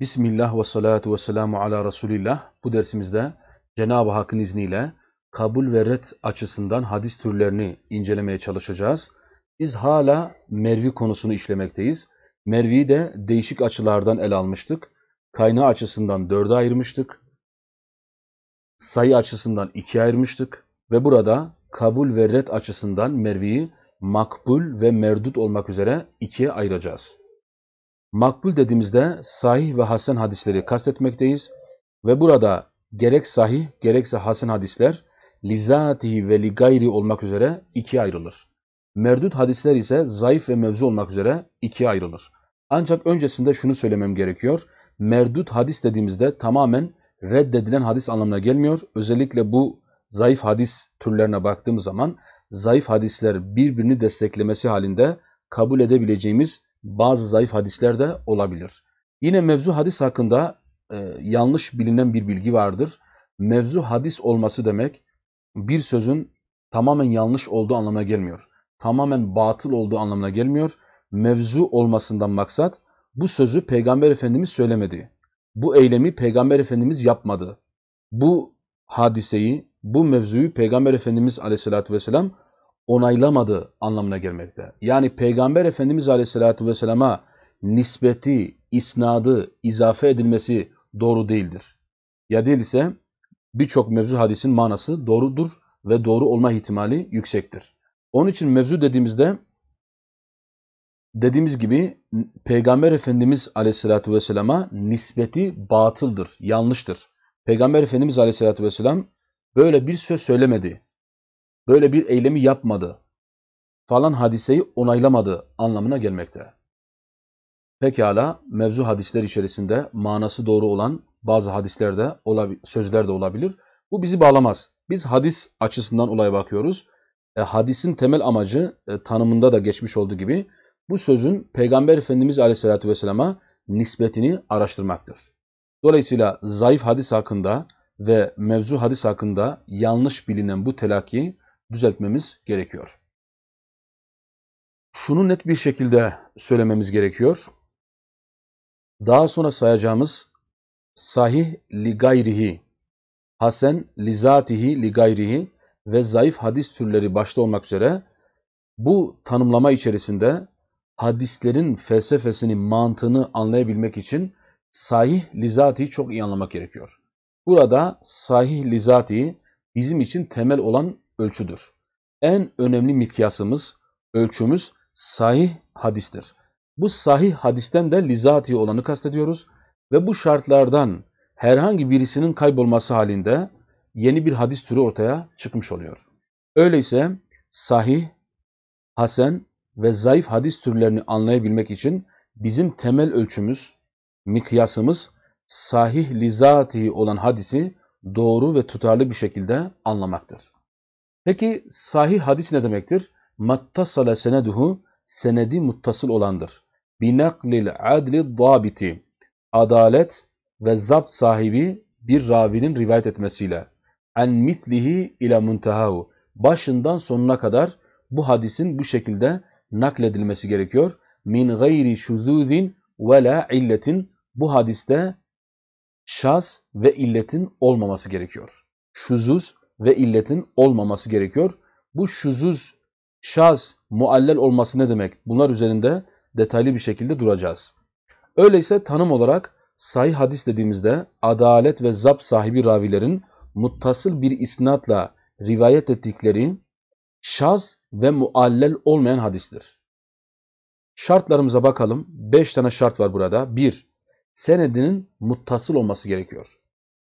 Bismillah ve salatu ve selamu ala Resulillah. Bu dersimizde Cenab-ı Hakk'ın izniyle kabul ve red açısından hadis türlerini incelemeye çalışacağız. Biz hala mervi konusunu işlemekteyiz. Mervi'yi de değişik açılardan ele almıştık. Kaynağı açısından dörde ayırmıştık. Sayı açısından ikiye ayırmıştık. Ve burada kabul ve red açısından merviyi makbul ve merdut olmak üzere ikiye ayıracağız. Makbul dediğimizde sahih ve hasen hadisleri kastetmekteyiz. Ve burada gerek sahih gerekse hasen hadisler lizatihi ve li gayri olmak üzere ikiye ayrılır. Merdut hadisler ise zayıf ve mevzu olmak üzere ikiye ayrılır. Ancak öncesinde şunu söylemem gerekiyor. Merdut hadis dediğimizde tamamen reddedilen hadis anlamına gelmiyor. Özellikle bu zayıf hadis türlerine baktığımız zaman zayıf hadisler birbirini desteklemesi halinde kabul edebileceğimiz bazı zayıf hadisler de olabilir. Yine mevzu hadis hakkında e, yanlış bilinen bir bilgi vardır. Mevzu hadis olması demek bir sözün tamamen yanlış olduğu anlamına gelmiyor. Tamamen batıl olduğu anlamına gelmiyor. Mevzu olmasından maksat bu sözü Peygamber Efendimiz söylemedi. Bu eylemi Peygamber Efendimiz yapmadı. Bu hadiseyi, bu mevzuyu Peygamber Efendimiz Aleyhisselatü vesselam onaylamadı anlamına gelmekte. Yani Peygamber Efendimiz Aleyhisselatü Vesselam'a nispeti, isnadı, izafe edilmesi doğru değildir. Ya değilse birçok mevzu hadisin manası doğrudur ve doğru olma ihtimali yüksektir. Onun için mevzu dediğimizde dediğimiz gibi Peygamber Efendimiz Aleyhisselatü Vesselam'a nispeti batıldır, yanlıştır. Peygamber Efendimiz Aleyhisselatü Vesselam böyle bir söz söylemedi böyle bir eylemi yapmadı falan hadiseyi onaylamadı anlamına gelmekte. Pekala mevzu hadisler içerisinde manası doğru olan bazı hadislerde sözler de olabilir. Bu bizi bağlamaz. Biz hadis açısından olaya bakıyoruz. E, hadisin temel amacı e, tanımında da geçmiş olduğu gibi bu sözün Peygamber Efendimiz Aleyhisselatü Vesselam'a nispetini araştırmaktır. Dolayısıyla zayıf hadis hakkında ve mevzu hadis hakkında yanlış bilinen bu telakki düzeltmemiz gerekiyor. Şunu net bir şekilde söylememiz gerekiyor. Daha sonra sayacağımız sahih li gayrihi, hasen li zatihi li gayrihi ve zayıf hadis türleri başta olmak üzere bu tanımlama içerisinde hadislerin felsefesini, mantığını anlayabilmek için sahih lizati'yi çok iyi anlamak gerekiyor. Burada sahih lizati bizim için temel olan ölçüdür. En önemli mikyasımız, ölçümüz sahih hadistir. Bu sahih hadisten de lizati olanı kastediyoruz ve bu şartlardan herhangi birisinin kaybolması halinde yeni bir hadis türü ortaya çıkmış oluyor. Öyleyse sahih, hasen ve zayıf hadis türlerini anlayabilmek için bizim temel ölçümüz, mikyasımız sahih lizati olan hadisi doğru ve tutarlı bir şekilde anlamaktır. Peki sahih hadis ne demektir? Mattasala seneduhu senedi muttasıl olandır. Binaklil adli zabiti adalet ve zapt sahibi bir ravinin rivayet etmesiyle. En mitlihi ile muntehahu başından sonuna kadar bu hadisin bu şekilde nakledilmesi gerekiyor. Min gayri şuzuzin ve la illetin bu hadiste şaz ve illetin olmaması gerekiyor. Şuzuz ve illetin olmaması gerekiyor. Bu şuzuz şaz, muallel olması ne demek? Bunlar üzerinde detaylı bir şekilde duracağız. Öyleyse tanım olarak sahih hadis dediğimizde adalet ve zap sahibi ravilerin muttasıl bir isnatla rivayet ettikleri şaz ve muallel olmayan hadistir. Şartlarımıza bakalım. 5 tane şart var burada. 1. Senedinin muttasıl olması gerekiyor.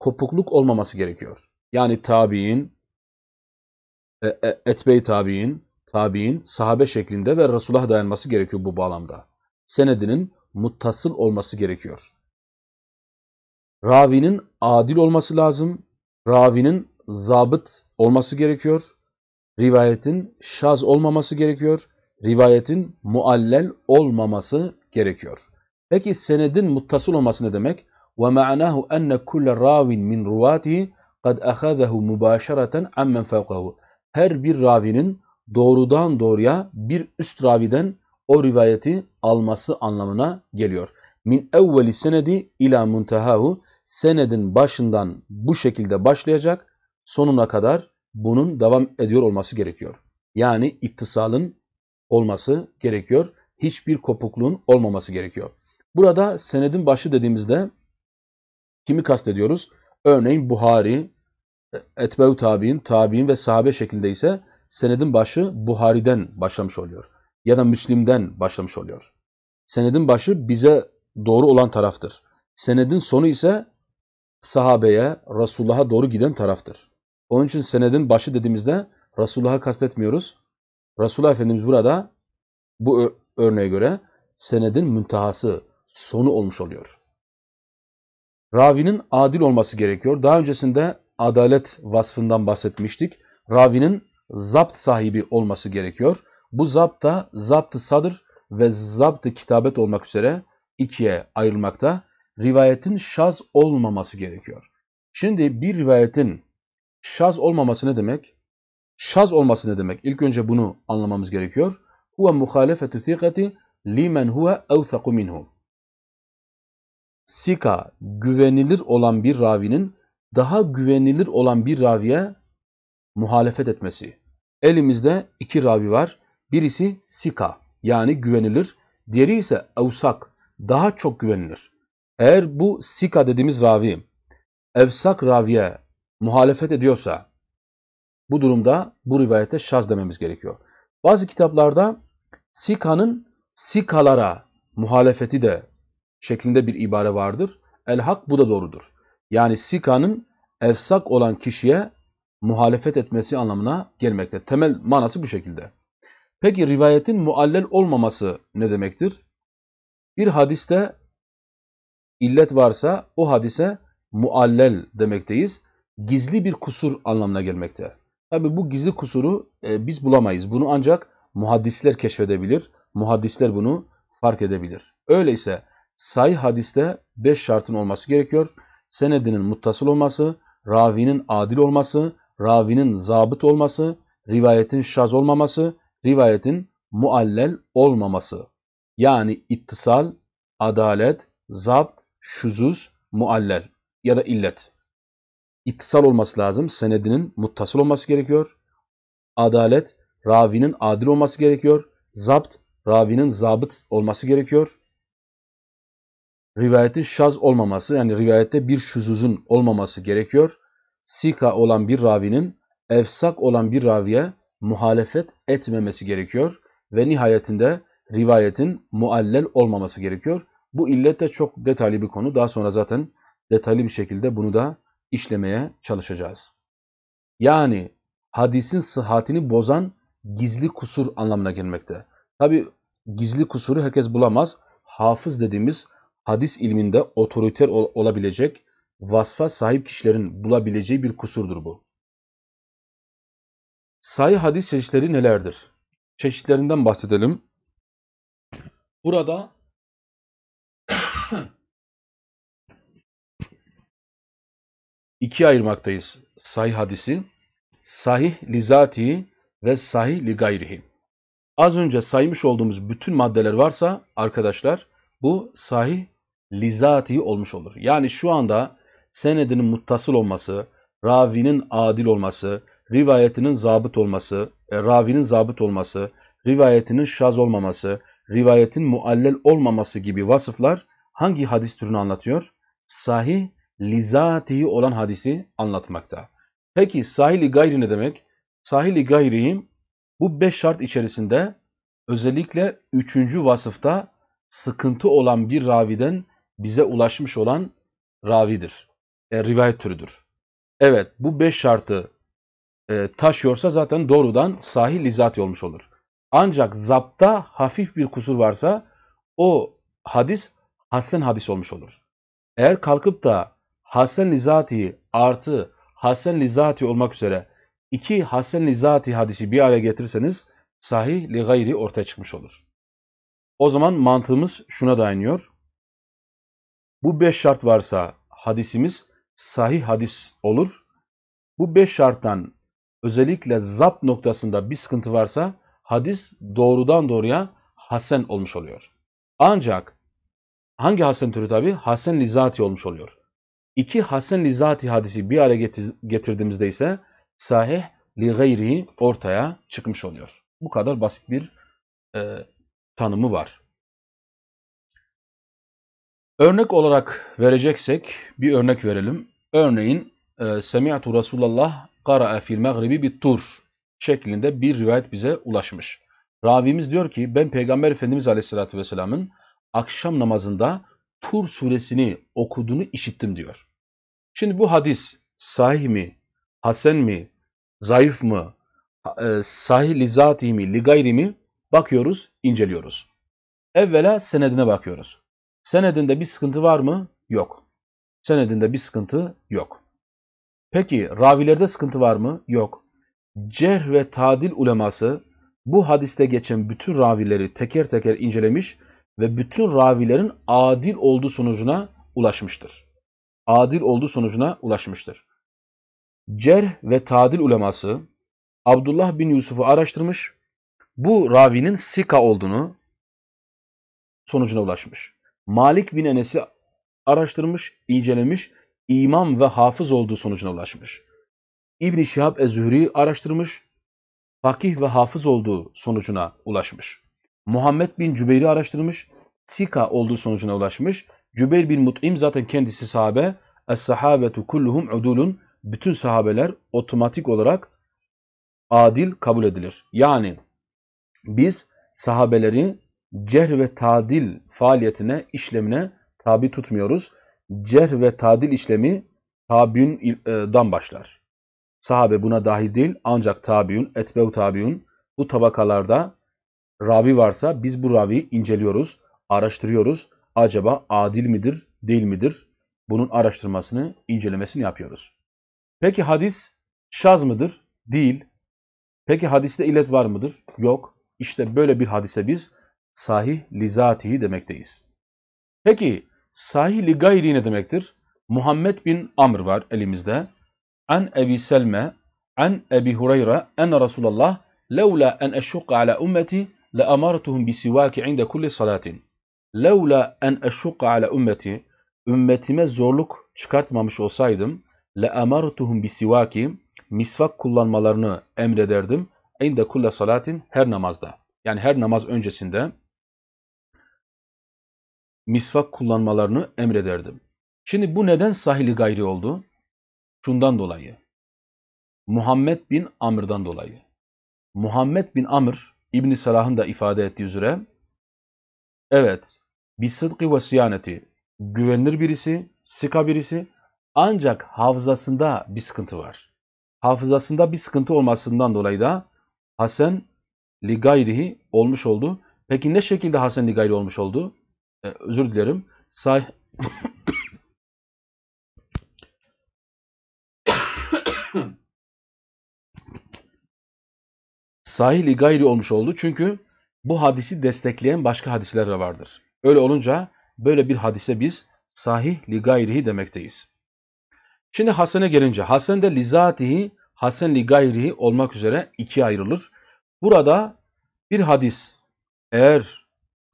Kopukluk olmaması gerekiyor yani tabi'in, e, e, etbey tabi'in, tabi'in, sahabe şeklinde ve Resulullah'a dayanması gerekiyor bu bağlamda. Senedinin muttasıl olması gerekiyor. Ravinin adil olması lazım. Ravinin zabıt olması gerekiyor. Rivayetin şaz olmaması gerekiyor. Rivayetin muallel olmaması gerekiyor. Peki senedin muttasıl olması ne demek? وَمَعْنَاهُ أَنَّ كُلَّ رَاوٍ مِنْ رُوَاتِهِ kad ahazahu mübaşereten ammen fevkahu. Her bir ravinin doğrudan doğruya bir üst raviden o rivayeti alması anlamına geliyor. Min evveli senedi ila muntahahu senedin başından bu şekilde başlayacak sonuna kadar bunun devam ediyor olması gerekiyor. Yani ittisalın olması gerekiyor. Hiçbir kopukluğun olmaması gerekiyor. Burada senedin başı dediğimizde kimi kastediyoruz? Örneğin Buhari, e, etbev tabi'in, tabi'in ve sahabe şeklinde ise senedin başı Buhari'den başlamış oluyor. Ya da Müslim'den başlamış oluyor. Senedin başı bize doğru olan taraftır. Senedin sonu ise sahabeye, Resulullah'a doğru giden taraftır. Onun için senedin başı dediğimizde Resulullah'ı kastetmiyoruz. Resulullah Efendimiz burada bu örneğe göre senedin müntahası sonu olmuş oluyor. Ravinin adil olması gerekiyor. Daha öncesinde adalet vasfından bahsetmiştik. Ravinin zapt sahibi olması gerekiyor. Bu zapt da zaptı sadır ve zaptı kitabet olmak üzere ikiye ayrılmakta. Rivayetin şaz olmaması gerekiyor. Şimdi bir rivayetin şaz olmaması ne demek? Şaz olması ne demek? İlk önce bunu anlamamız gerekiyor. Huve muhalefetü thikati limen huve evthaku minhu sika güvenilir olan bir ravinin daha güvenilir olan bir raviye muhalefet etmesi. Elimizde iki ravi var. Birisi sika yani güvenilir. Diğeri ise evsak daha çok güvenilir. Eğer bu sika dediğimiz ravi evsak raviye muhalefet ediyorsa bu durumda bu rivayete şaz dememiz gerekiyor. Bazı kitaplarda sikanın sikalara muhalefeti de şeklinde bir ibare vardır. El hak bu da doğrudur. Yani sikanın efsak olan kişiye muhalefet etmesi anlamına gelmekte. Temel manası bu şekilde. Peki rivayetin muallel olmaması ne demektir? Bir hadiste illet varsa o hadise muallel demekteyiz. Gizli bir kusur anlamına gelmekte. Tabi bu gizli kusuru e, biz bulamayız. Bunu ancak muhaddisler keşfedebilir. Muhaddisler bunu fark edebilir. Öyleyse Say hadiste 5 şartın olması gerekiyor. Senedinin muttasıl olması, ravinin adil olması, ravinin zabıt olması, rivayetin şaz olmaması, rivayetin muallel olmaması. Yani ittisal, adalet, zapt, şuzuz, muallel ya da illet. İttisal olması lazım. Senedinin muttasıl olması gerekiyor. Adalet, ravinin adil olması gerekiyor. Zapt, ravinin zabıt olması gerekiyor rivayetin şaz olmaması yani rivayette bir şüzüzün olmaması gerekiyor. Sika olan bir ravinin efsak olan bir raviye muhalefet etmemesi gerekiyor ve nihayetinde rivayetin muallel olmaması gerekiyor. Bu illet de çok detaylı bir konu. Daha sonra zaten detaylı bir şekilde bunu da işlemeye çalışacağız. Yani hadisin sıhhatini bozan gizli kusur anlamına gelmekte. Tabi gizli kusuru herkes bulamaz. Hafız dediğimiz hadis ilminde otoriter ol olabilecek vasfa sahip kişilerin bulabileceği bir kusurdur bu. Sahih hadis çeşitleri nelerdir? Çeşitlerinden bahsedelim. Burada ikiye ayırmaktayız sahih hadisi. Sahih lizatihi ve sahih li gayrihi. Az önce saymış olduğumuz bütün maddeler varsa arkadaşlar bu sahih lizati olmuş olur. Yani şu anda senedinin muttasıl olması, ravinin adil olması, rivayetinin zabıt olması, e, ravinin zabıt olması, rivayetinin şaz olmaması, rivayetin muallel olmaması gibi vasıflar hangi hadis türünü anlatıyor? Sahih lizatihi olan hadisi anlatmakta. Peki sahili gayri ne demek? Sahili gayrihim bu beş şart içerisinde özellikle üçüncü vasıfta sıkıntı olan bir raviden bize ulaşmış olan ravidir. E, rivayet türüdür. Evet bu beş şartı e, taşıyorsa zaten doğrudan sahih lizat olmuş olur. Ancak zapta hafif bir kusur varsa o hadis hasen hadis olmuş olur. Eğer kalkıp da hasen lizati artı hasen lizati olmak üzere iki hasen lizati hadisi bir araya getirseniz sahih li gayri ortaya çıkmış olur. O zaman mantığımız şuna dayanıyor. Bu beş şart varsa hadisimiz sahih hadis olur. Bu beş şarttan özellikle zapt noktasında bir sıkıntı varsa hadis doğrudan doğruya hasen olmuş oluyor. Ancak hangi hasen türü tabi? Hasen lizati olmuş oluyor. İki hasen lizati hadisi bir araya getirdiğimizde ise sahih li gayri ortaya çıkmış oluyor. Bu kadar basit bir e, tanımı var. Örnek olarak vereceksek bir örnek verelim. Örneğin e, Semi'tu Resulallah kara'a fil mağribi bir tur şeklinde bir rivayet bize ulaşmış. Ravimiz diyor ki ben Peygamber Efendimiz Aleyhisselatü Vesselam'ın akşam namazında Tur suresini okuduğunu işittim diyor. Şimdi bu hadis sahih mi, hasen mi, zayıf mı, e, sahih li zatihi mi, li gayri mi bakıyoruz, inceliyoruz. Evvela senedine bakıyoruz. Senedinde bir sıkıntı var mı? Yok. Senedinde bir sıkıntı yok. Peki ravilerde sıkıntı var mı? Yok. Cerh ve tadil uleması bu hadiste geçen bütün ravileri teker teker incelemiş ve bütün ravilerin adil olduğu sonucuna ulaşmıştır. Adil olduğu sonucuna ulaşmıştır. Cerh ve tadil uleması Abdullah bin Yusuf'u araştırmış, bu ravinin sika olduğunu sonucuna ulaşmış. Malik bin Enes'i araştırmış, incelemiş, imam ve hafız olduğu sonucuna ulaşmış. İbn-i Şihab ez araştırmış, fakih ve hafız olduğu sonucuna ulaşmış. Muhammed bin Cübeyr'i araştırmış, Sika olduğu sonucuna ulaşmış. Cübeyr bin Mut'im zaten kendisi sahabe. Es-sahabetu kulluhum udulun. Bütün sahabeler otomatik olarak adil kabul edilir. Yani biz sahabelerin cerh ve tadil faaliyetine, işlemine tabi tutmuyoruz. Cerh ve tadil işlemi tabiundan e, başlar. Sahabe buna dahil değil ancak tabiun, etbev tabiun bu tabakalarda ravi varsa biz bu ravi inceliyoruz, araştırıyoruz. Acaba adil midir, değil midir? Bunun araştırmasını, incelemesini yapıyoruz. Peki hadis şaz mıdır? Değil. Peki hadiste illet var mıdır? Yok. İşte böyle bir hadise biz sahih li demekteyiz. Peki sahih li gayri ne demektir? Muhammed bin Amr var elimizde. An Ebi Selme, an Ebi Hureyre, en Resulallah, levla en eşşukka ala ümmeti le amartuhum bisivaki inde kulli salatin. Levla en eşşukka ala ümmeti, ümmetime zorluk çıkartmamış olsaydım, le amartuhum bisivaki, misvak kullanmalarını emrederdim, inde kulle salatin her namazda. Yani her namaz öncesinde misvak kullanmalarını emrederdim. Şimdi bu neden sahili gayri oldu? Şundan dolayı. Muhammed bin Amr'dan dolayı. Muhammed bin Amr İbn Salah'ın da ifade ettiği üzere evet bir sıdkı ve siyaneti güvenilir birisi, sika birisi ancak hafızasında bir sıkıntı var. Hafızasında bir sıkıntı olmasından dolayı da Hasan ligayri olmuş oldu. Peki ne şekilde Hasan ligayri olmuş oldu? Ee, özür dilerim. Say sahili gayri olmuş oldu. Çünkü bu hadisi destekleyen başka hadisler de vardır. Öyle olunca böyle bir hadise biz sahih li gayrihi demekteyiz. Şimdi Hasan'a gelince Hasan de lizatihi Hasan li gayrihi olmak üzere ikiye ayrılır. Burada bir hadis eğer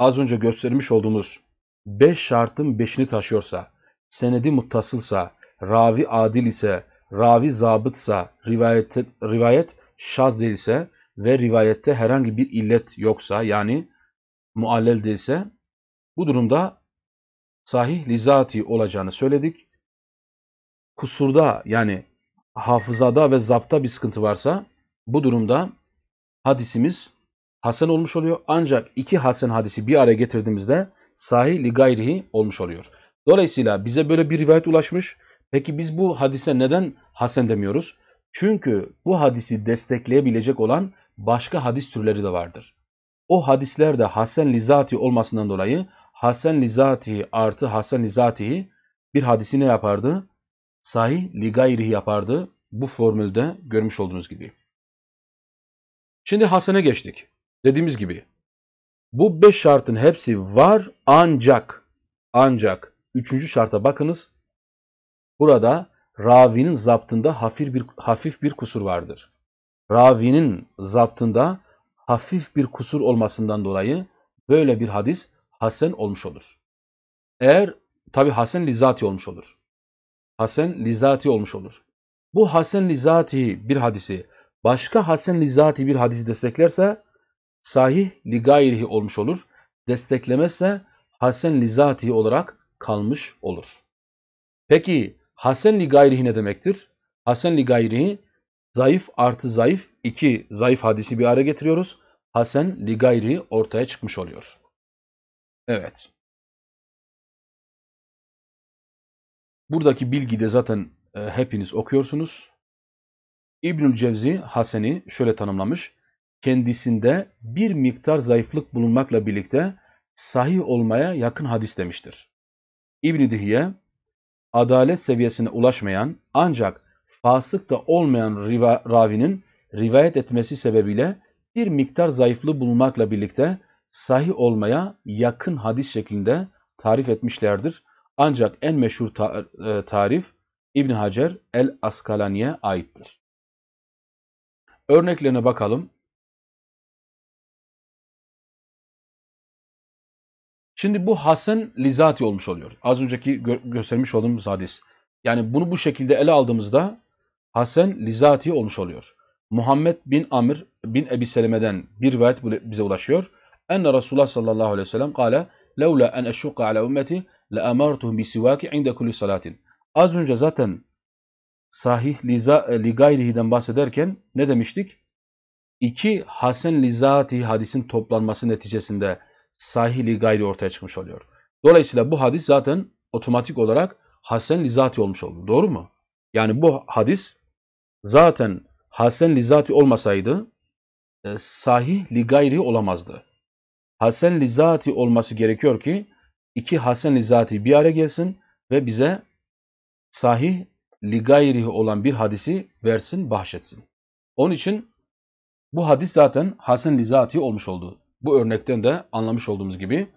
az önce göstermiş olduğumuz 5 beş şartın 5'ini taşıyorsa, senedi muttasılsa, ravi adil ise, ravi zabıtsa, rivayet, rivayet şaz değilse ve rivayette herhangi bir illet yoksa yani muallel değilse bu durumda sahih lizati olacağını söyledik. Kusurda yani hafızada ve zapta bir sıkıntı varsa bu durumda hadisimiz hasen olmuş oluyor. Ancak iki hasen hadisi bir araya getirdiğimizde sahih li gayrihi olmuş oluyor. Dolayısıyla bize böyle bir rivayet ulaşmış. Peki biz bu hadise neden hasen demiyoruz? Çünkü bu hadisi destekleyebilecek olan başka hadis türleri de vardır. O hadisler de hasen lizati olmasından dolayı hasen lizati artı hasen lizati bir hadisi ne yapardı? Sahih li gayrihi yapardı. Bu formülde görmüş olduğunuz gibi. Şimdi hasene geçtik. Dediğimiz gibi bu beş şartın hepsi var ancak ancak üçüncü şarta bakınız. Burada ravinin zaptında hafif bir hafif bir kusur vardır. Ravinin zaptında hafif bir kusur olmasından dolayı böyle bir hadis hasen olmuş olur. Eğer tabi hasen lizati olmuş olur. Hasen lizati olmuş olur. Bu hasen lizati bir hadisi başka hasen lizati bir hadisi desteklerse sahih li gayrihi olmuş olur. Desteklemezse hasen li zatihi olarak kalmış olur. Peki hasen li gayrihi ne demektir? Hasen li gayrihi zayıf artı zayıf iki zayıf hadisi bir araya getiriyoruz. Hasen li gayrihi ortaya çıkmış oluyor. Evet. Buradaki bilgi de zaten e, hepiniz okuyorsunuz. İbnül Cevzi Hasen'i şöyle tanımlamış kendisinde bir miktar zayıflık bulunmakla birlikte sahih olmaya yakın hadis demiştir. İbn Dihye, adalet seviyesine ulaşmayan ancak fasık da olmayan riva, ravinin rivayet etmesi sebebiyle bir miktar zayıflığı bulunmakla birlikte sahih olmaya yakın hadis şeklinde tarif etmişlerdir. Ancak en meşhur e, tarif İbn Hacer el Askalani'ye aittir. Örneklerine bakalım. Şimdi bu hasen lizati olmuş oluyor. Az önceki gö göstermiş olduğumuz hadis. Yani bunu bu şekilde ele aldığımızda hasen lizati olmuş oluyor. Muhammed bin Amir bin Ebi Seleme'den bir rivayet bize ulaşıyor. Enne Resulullah sallallahu aleyhi ve sellem kale levla en eşşukka ala ümmeti le amartuhum bi sivaki inde kulli salatin. Az önce zaten sahih liza, e, li bahsederken ne demiştik? İki hasen lizati hadisin toplanması neticesinde sahili gayri ortaya çıkmış oluyor. Dolayısıyla bu hadis zaten otomatik olarak hasen lizati olmuş oldu. Doğru mu? Yani bu hadis zaten hasen lizati olmasaydı e, sahih li gayri olamazdı. Hasen lizati olması gerekiyor ki iki hasen lizati bir araya gelsin ve bize sahih li gayri olan bir hadisi versin, bahşetsin. Onun için bu hadis zaten hasen lizati olmuş oldu bu örnekten de anlamış olduğumuz gibi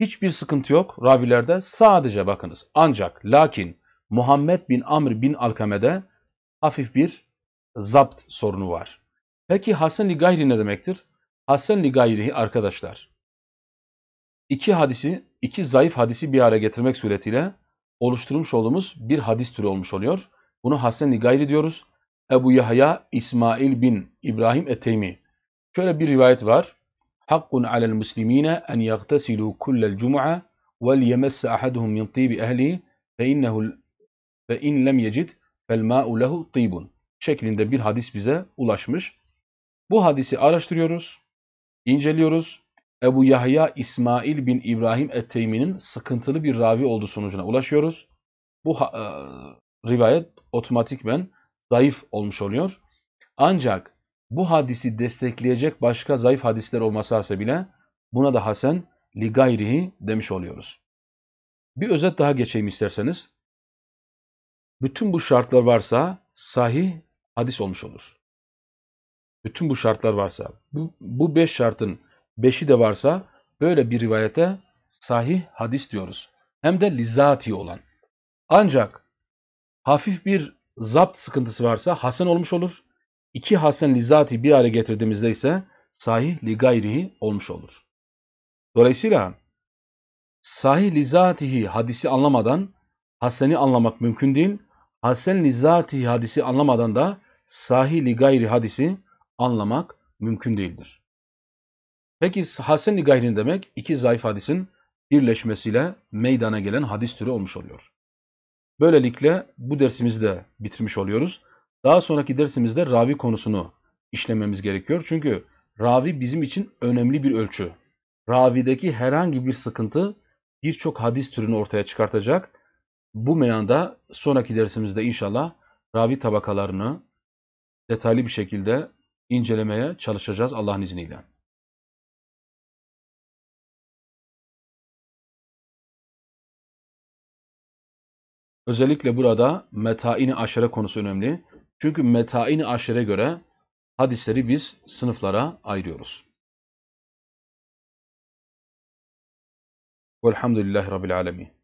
hiçbir sıkıntı yok ravilerde. Sadece bakınız ancak lakin Muhammed bin Amr bin Alkame'de hafif bir zapt sorunu var. Peki Hasan-ı Gayri ne demektir? Hasan-ı Gayri'yi arkadaşlar iki hadisi, iki zayıf hadisi bir araya getirmek suretiyle oluşturmuş olduğumuz bir hadis türü olmuş oluyor. Bunu Hasan-ı Gayri diyoruz. Ebu Yahya İsmail bin İbrahim Eteymi. Şöyle bir rivayet var. حق على المسلمين أن يغتسلوا كل الجمعة وليمس أحدهم من طيب أهله فإنه فإن لم يجد فالماء له طيب şeklinde bir hadis bize ulaşmış. Bu hadisi araştırıyoruz, inceliyoruz. Ebu Yahya İsmail bin İbrahim Etteymi'nin sıkıntılı bir ravi olduğu sonucuna ulaşıyoruz. Bu e, rivayet otomatikmen zayıf olmuş oluyor. Ancak bu hadisi destekleyecek başka zayıf hadisler olmasarsa bile buna da hasen li gayrihi demiş oluyoruz. Bir özet daha geçeyim isterseniz. Bütün bu şartlar varsa sahih hadis olmuş olur. Bütün bu şartlar varsa, bu, bu beş şartın beşi de varsa böyle bir rivayete sahih hadis diyoruz. Hem de lizati olan. Ancak hafif bir zapt sıkıntısı varsa hasen olmuş olur iki hasen lizati bir araya getirdiğimizde ise sahih li gayrihi olmuş olur. Dolayısıyla sahih li zatihi hadisi anlamadan haseni anlamak mümkün değil. Hasen li zatihi hadisi anlamadan da sahih li gayri hadisi anlamak mümkün değildir. Peki hasen li gayri demek iki zayıf hadisin birleşmesiyle meydana gelen hadis türü olmuş oluyor. Böylelikle bu dersimizi de bitirmiş oluyoruz. Daha sonraki dersimizde ravi konusunu işlememiz gerekiyor. Çünkü ravi bizim için önemli bir ölçü. Ravideki herhangi bir sıkıntı birçok hadis türünü ortaya çıkartacak. Bu meyanda sonraki dersimizde inşallah ravi tabakalarını detaylı bir şekilde incelemeye çalışacağız Allah'ın izniyle. Özellikle burada metaini i aşere konusu önemli. Çünkü metain-i aşere göre hadisleri biz sınıflara ayırıyoruz. Velhamdülillahi Rabbil Alemin.